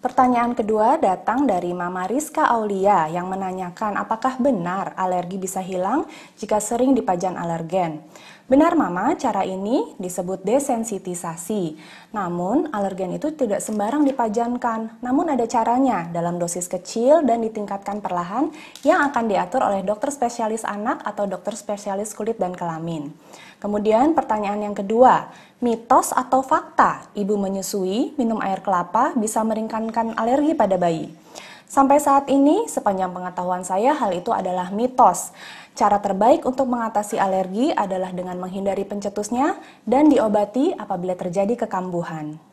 Pertanyaan kedua datang dari Mama Rizka Aulia yang menanyakan apakah benar alergi bisa hilang jika sering dipajan alergen. Benar Mama, cara ini disebut desensitisasi. Namun, alergen itu tidak sembarang dipajankan, namun ada caranya dalam dosis kecil dan ditingkatkan perlahan yang akan diatur oleh dokter spesialis anak atau dokter spesialis kulit dan kelamin. Kemudian pertanyaan yang kedua, Mitos atau fakta, ibu menyusui, minum air kelapa bisa meringankan alergi pada bayi. Sampai saat ini, sepanjang pengetahuan saya, hal itu adalah mitos. Cara terbaik untuk mengatasi alergi adalah dengan menghindari pencetusnya dan diobati apabila terjadi kekambuhan.